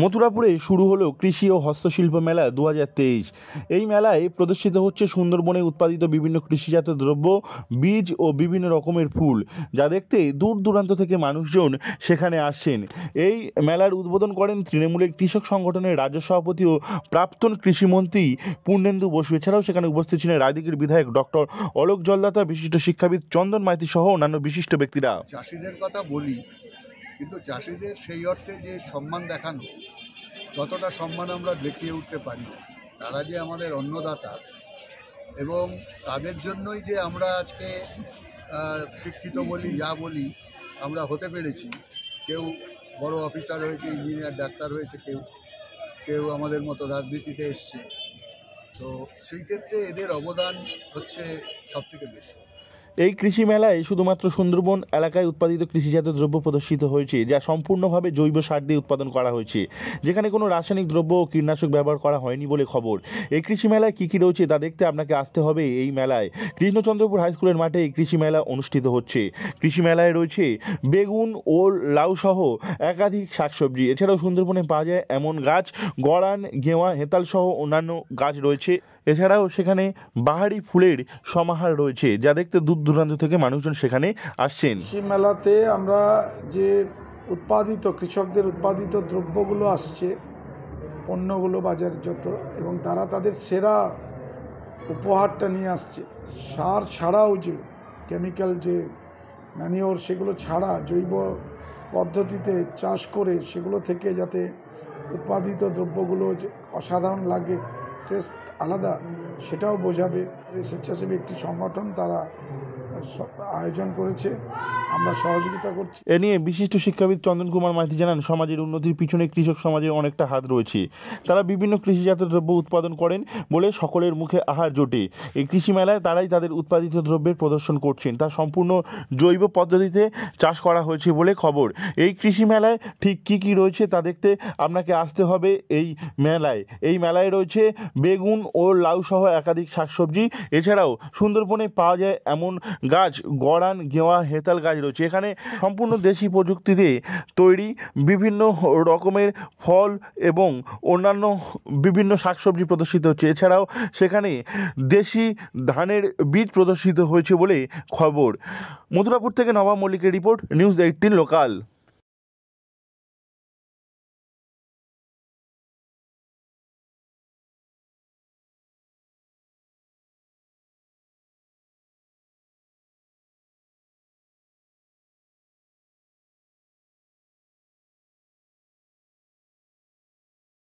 মথুরাপুরে শুরু হলো কৃষি ও হস্তশিল্প মেলা দু এই মেলায় প্রদর্শিত হচ্ছে সুন্দরবনে উৎপাদিত বিভিন্ন কৃষিজাত দ্রব্য বীজ ও বিভিন্ন রকমের ফুল যা দেখতে দূর দূরান্ত থেকে মানুষজন সেখানে আসছেন এই মেলার উদ্বোধন করেন তৃণমূলের কৃষক সংগঠনের রাজ্য সভাপতি ও প্রাক্তন কৃষিমন্ত্রী পূর্ণেন্দু বসু এছাড়াও সেখানে উপস্থিত ছিলেন রাজদিগির বিধায়ক ডক্টর অলোক জলদাতা বিশিষ্ট শিক্ষাবিদ চন্দন মাইতি সহ অন্যান্য বিশিষ্ট ব্যক্তিরা চাষিদের কথা বলি কিন্তু চাষিদের সেই অর্থে যে সম্মান দেখানো ততটা সম্মান আমরা দেখিয়ে উঠতে পারি তারা যে আমাদের অন্নদাতা এবং তাদের জন্যই যে আমরা আজকে শিক্ষিত বলি যা বলি আমরা হতে পেরেছি কেউ বড় অফিসার হয়েছে ইঞ্জিনিয়ার ডাক্তার হয়েছে কেউ কেউ আমাদের মতো রাজনীতিতে এসছে তো সেই ক্ষেত্রে এদের অবদান হচ্ছে সবথেকে বেশি এই কৃষি মেলায় শুধুমাত্র সুন্দরবন এলাকায় উৎপাদিত কৃষিজাত দ্রব্য প্রদর্শিত হয়েছে যা সম্পূর্ণভাবে জৈব সার দিয়ে উৎপাদন করা হয়েছে যেখানে কোনো রাসায়নিক দ্রব্য ও কীটনাশক ব্যবহার করা হয়নি বলে খবর এই কৃষি মেলায় কী কী রয়েছে তা দেখতে আপনাকে আসতে হবে এই মেলায় কৃষ্ণচন্দ্রপুর হাইস্কুলের মাঠে এই কৃষি মেলা অনুষ্ঠিত হচ্ছে কৃষি মেলায় রয়েছে বেগুন ও লাউসহ একাধিক শাকসবজি এছাড়াও সুন্দরবনে পাওয়া যায় এমন গাছ গড়ান গেওয়া সহ অন্যান্য গাছ রয়েছে এছাড়াও সেখানে বাহারি ফুলের সমাহার রয়েছে যা দেখতে দূর দূরান্ত থেকে মানুষজন সেখানে আসছেন কৃষি মেলাতে আমরা যে উৎপাদিত কৃষকদের উৎপাদিত দ্রব্যগুলো আসছে পণ্যগুলো যত এবং তারা তাদের সেরা উপহারটা নিয়ে আসছে সার ছাড়াও যে কেমিক্যাল যে ম্যানিওর সেগুলো ছাড়া জৈব পদ্ধতিতে চাষ করে সেগুলো থেকে যাতে উৎপাদিত দ্রব্যগুলো অসাধারণ লাগে টেস্ট আলাদা সেটাও বোঝাবে স্বেচ্ছাসেবী একটি সংগঠন তারা আয়োজন করেছে আমরা সহযোগিতা করছি এ নিয়ে বিশিষ্ট শিক্ষাবিদ চন্দন কুমার মাইতি জানান সমাজের উন্নতির পিছনে কৃষক সমাজের অনেকটা হাত রয়েছে তারা বিভিন্ন কৃষিজাত দ্রব্য উৎপাদন করেন বলে সকলের মুখে আহার জোটে এই কৃষি মেলায় তারাই তাদের উৎপাদিত দ্রব্যের প্রদর্শন করছেন তা সম্পূর্ণ জৈব পদ্ধতিতে চাষ করা হয়েছে বলে খবর এই কৃষি মেলায় ঠিক কি কি রয়েছে তা দেখতে আপনাকে আসতে হবে এই মেলায় এই মেলায় রয়েছে বেগুন ও লাউ সহ একাধিক শাকসবজি এছাড়াও সুন্দরবনে পাওয়া যায় এমন গাছ গড়ান গেওয়া হেতাল গাছ রয়েছে এখানে সম্পূর্ণ দেশি প্রযুক্তিতে তৈরি বিভিন্ন রকমের ফল এবং অন্যান্য বিভিন্ন শাকসবজি প্রদর্শিত হচ্ছে এছাড়াও সেখানে দেশি ধানের বীজ প্রদর্শিত হয়েছে বলে খবর মথুরাপুর থেকে নবাব মল্লিকের রিপোর্ট নিউজ এইটিন লোকাল